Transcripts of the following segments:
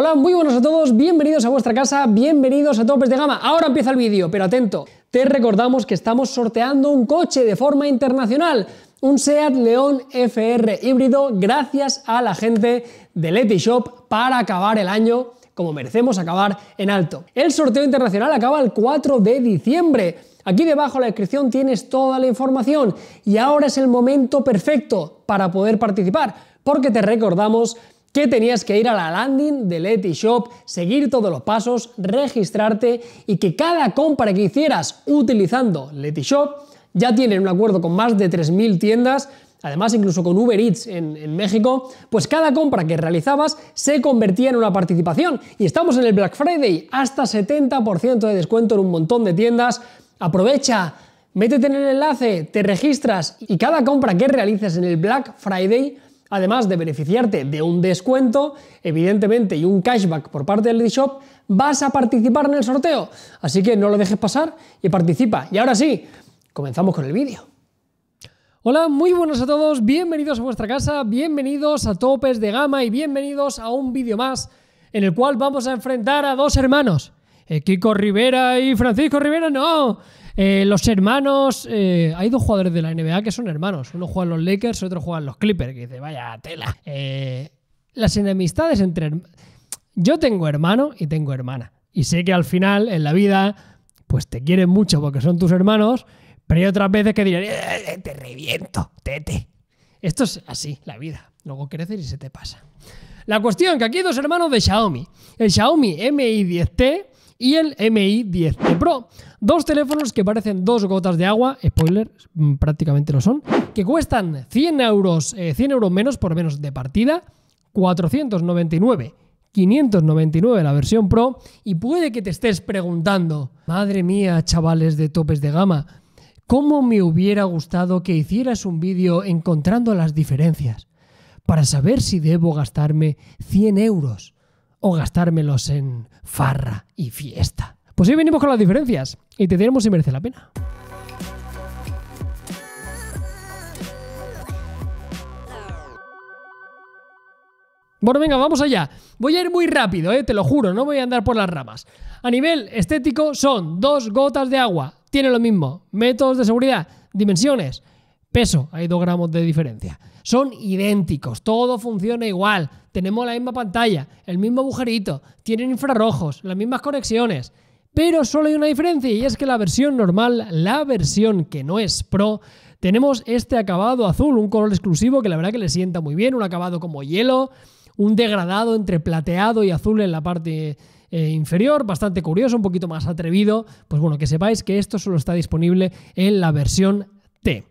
Hola, muy buenos a todos, bienvenidos a vuestra casa, bienvenidos a Topes de Gama. Ahora empieza el vídeo, pero atento, te recordamos que estamos sorteando un coche de forma internacional, un SEAT León FR híbrido, gracias a la gente de Leti Shop para acabar el año como merecemos acabar en alto. El sorteo internacional acaba el 4 de diciembre. Aquí debajo en la descripción tienes toda la información y ahora es el momento perfecto para poder participar, porque te recordamos que tenías que ir a la landing de Shop, seguir todos los pasos, registrarte y que cada compra que hicieras utilizando LetiShop ya tienen un acuerdo con más de 3.000 tiendas, además incluso con Uber Eats en, en, México, pues cada compra que realizabas se convertía en una participación. Y estamos en el Black Friday, hasta 70% de descuento en un montón de tiendas. Aprovecha, métete en el enlace, te registras y cada compra que realices en el Black Friday Además de beneficiarte de un descuento, evidentemente, y un cashback por parte del Shop, vas a participar en el sorteo. Así que no lo dejes pasar y participa. Y ahora sí, comenzamos con el vídeo. Hola, muy buenas a todos, bienvenidos a vuestra casa, bienvenidos a Topes de Gama y bienvenidos a un vídeo más en el cual vamos a enfrentar a dos hermanos. Eh, Kiko Rivera y Francisco Rivera, no, eh, los hermanos. Eh, hay dos jugadores de la NBA que son hermanos. Uno juega en los Lakers, otro juega en los Clippers. Que dice, vaya tela. Eh, las enemistades entre. Yo tengo hermano y tengo hermana. Y sé que al final, en la vida, pues te quieren mucho porque son tus hermanos. Pero hay otras veces que dirán, te reviento, tete. Esto es así, la vida. Luego creces y se te pasa. La cuestión, que aquí hay dos hermanos de Xiaomi. El Xiaomi Mi 10T y el MI 10 Pro. Dos teléfonos que parecen dos gotas de agua, spoiler, mm, prácticamente lo son, que cuestan 100 euros, 100 eh, euros menos por menos de partida, 499 599 la versión Pro y puede que te estés preguntando, madre mía, chavales de topes de gama, ¿cómo me hubiera gustado que hicieras un vídeo encontrando las diferencias para saber si debo gastarme 100 euros o gastármelos en farra y fiesta. Pues hoy venimos con las diferencias y te diremos si merece la pena. Bueno, venga, vamos allá. Voy a ir muy rápido, eh, te lo juro, no voy a andar por las ramas. A nivel estético son dos gotas de agua, tiene lo mismo. Métodos de seguridad, dimensiones, peso, hay 2 gramos de diferencia. Son idénticos, todo funciona igual, tenemos la misma pantalla, el mismo agujerito, tienen infrarrojos, las mismas conexiones. Pero solo hay una diferencia y es que la versión normal, la versión que no es Pro, tenemos este acabado azul, un color exclusivo que la verdad que le sienta muy bien, un acabado como hielo, un degradado entre plateado y azul en la parte eh, inferior, bastante curioso, un poquito más atrevido. Pues bueno, que sepáis que esto solo está disponible en la versión T.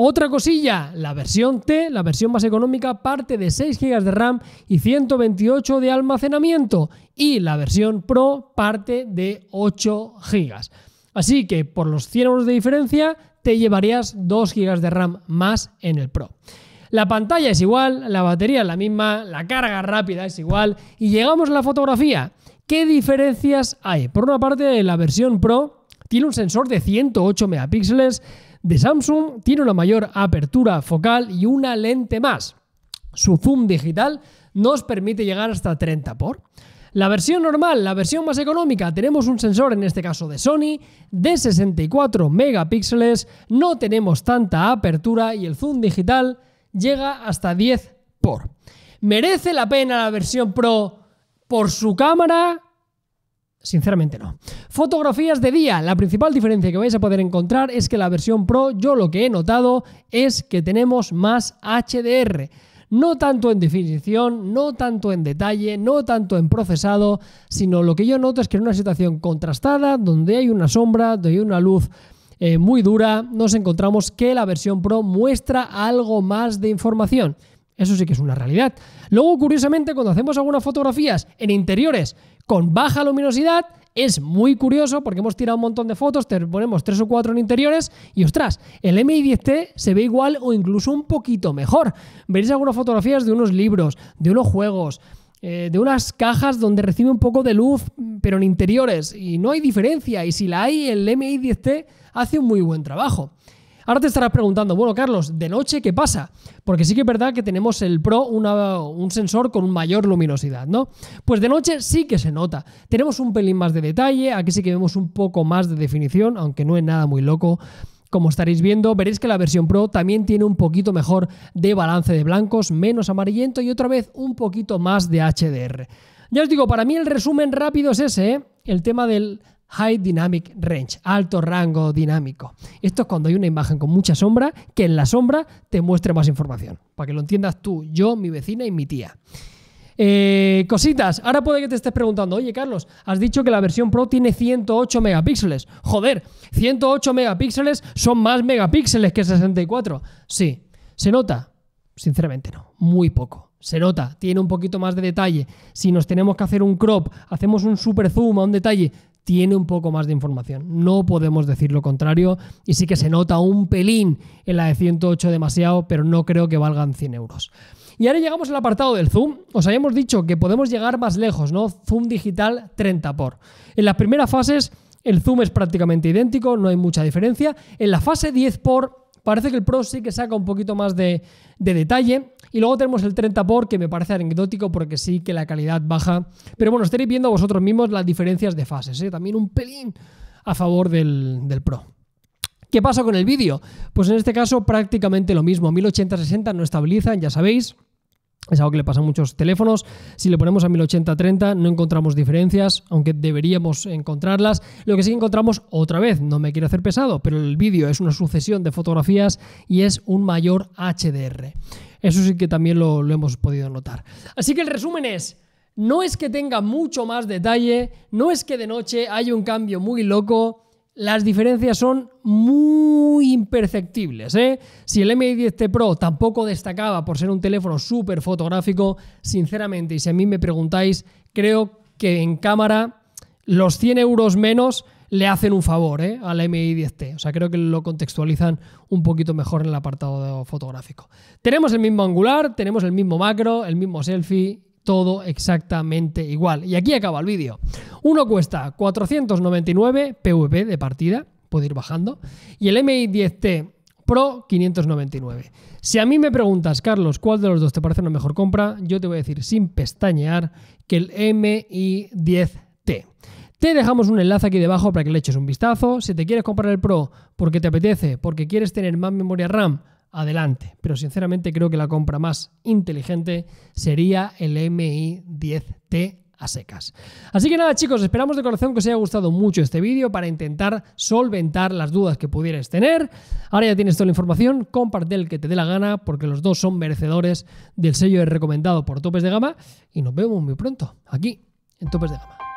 Otra cosilla, la versión T, la versión más económica, parte de 6 GB de RAM y 128 de almacenamiento y la versión Pro parte de 8 GB. Así que por los 100 euros de diferencia te llevarías 2 GB de RAM más en el Pro. La pantalla es igual, la batería es la misma, la carga rápida es igual y llegamos a la fotografía. ¿Qué diferencias hay? Por una parte, la versión Pro tiene un sensor de 108 megapíxeles de Samsung, tiene una mayor apertura focal y una lente más. Su zoom digital nos permite llegar hasta 30 por. La versión normal, la versión más económica, tenemos un sensor en este caso de Sony de 64 megapíxeles, no tenemos tanta apertura y el zoom digital llega hasta 10 por. ¿Merece la pena la versión Pro por su cámara? Sinceramente no. Fotografías de día. La principal diferencia que vais a poder encontrar es que la versión Pro, yo lo que he notado es que tenemos más HDR. No tanto en definición, no tanto en detalle, no tanto en procesado, sino lo que yo noto es que en una situación contrastada, donde hay una sombra, donde hay una luz eh, muy dura, nos encontramos que la versión Pro muestra algo más de información. Eso sí que es una realidad. Luego, curiosamente, cuando hacemos algunas fotografías en interiores con baja luminosidad, es muy curioso porque hemos tirado un montón de fotos, te ponemos tres o cuatro en interiores y ostras, el MI10T se ve igual o incluso un poquito mejor. Veréis algunas fotografías de unos libros, de unos juegos, eh, de unas cajas donde recibe un poco de luz, pero en interiores, y no hay diferencia, y si la hay, el MI10T hace un muy buen trabajo. Ahora te estarás preguntando, bueno, Carlos, ¿de noche qué pasa? Porque sí que es verdad que tenemos el Pro, un sensor con mayor luminosidad, ¿no? Pues de noche sí que se nota. Tenemos un pelín más de detalle, aquí sí que vemos un poco más de definición, aunque no es nada muy loco. Como estaréis viendo, veréis que la versión Pro también tiene un poquito mejor de balance de blancos, menos amarillento y otra vez un poquito más de HDR. Ya os digo, para mí el resumen rápido es ese, ¿eh? el tema del High Dynamic Range, alto rango dinámico. Esto es cuando hay una imagen con mucha sombra que en la sombra te muestre más información, para que lo entiendas tú, yo, mi vecina y mi tía. Eh, cositas, ahora puede que te estés preguntando, oye Carlos, has dicho que la versión Pro tiene 108 megapíxeles. Joder, 108 megapíxeles son más megapíxeles que 64. Sí, se nota, sinceramente no, muy poco. Se nota, tiene un poquito más de detalle. Si nos tenemos que hacer un crop, hacemos un super zoom a un detalle, tiene un poco más de información. No podemos decir lo contrario y sí que se nota un pelín en la de 108 demasiado, pero no creo que valgan 100 euros. Y ahora llegamos al apartado del zoom. Os habíamos dicho que podemos llegar más lejos, ¿no? Zoom digital 30 por. En las primeras fases el zoom es prácticamente idéntico, no hay mucha diferencia. En la fase 10 por parece que el Pro sí que saca un poquito más de detalle. Y luego tenemos el 30 por, que me parece anecdótico porque sí que la calidad baja. Pero bueno, estaréis viendo vosotros mismos las diferencias de fases, ¿eh? también un pelín a favor del, del Pro. ¿Qué pasa con el vídeo? Pues en este caso prácticamente lo mismo, 1080-60 no estabilizan, ya sabéis. Es algo que le pasa a muchos teléfonos. Si le ponemos a 1080-30 no encontramos diferencias, aunque deberíamos encontrarlas. Lo que sí encontramos otra vez, no me quiero hacer pesado, pero el vídeo es una sucesión de fotografías y es un mayor HDR. Eso sí que también lo, lo hemos podido notar. Así que el resumen es, no es que tenga mucho más detalle, no es que de noche haya un cambio muy loco las diferencias son muy imperceptibles. ¿eh? Si el MI 10T Pro tampoco destacaba por ser un teléfono súper fotográfico, sinceramente, y si a mí me preguntáis, creo que en cámara los 100 euros menos le hacen un favor ¿eh? al MI 10T. O sea, creo que lo contextualizan un poquito mejor en el apartado fotográfico. Tenemos el mismo angular, tenemos el mismo macro, el mismo selfie todo exactamente igual. Y aquí acaba el vídeo. Uno cuesta 499 PVP de partida, puede ir bajando, y el MI10T Pro 599. Si a mí me preguntas, Carlos, ¿cuál de los dos te parece una mejor compra? Yo te voy a decir sin pestañear que el MI10T. Te dejamos un enlace aquí debajo para que le eches un vistazo. Si te quieres comprar el Pro porque te apetece, porque quieres tener más memoria RAM, adelante. Pero sinceramente creo que la compra más inteligente sería el MI10T a secas. Así que nada chicos, esperamos de corazón que os haya gustado mucho este vídeo para intentar solventar las dudas que pudierais tener. Ahora ya tienes toda la información, comparte el que te dé la gana porque los dos son merecedores del sello recomendado por Topes de Gama y nos vemos muy pronto aquí en Topes de Gama.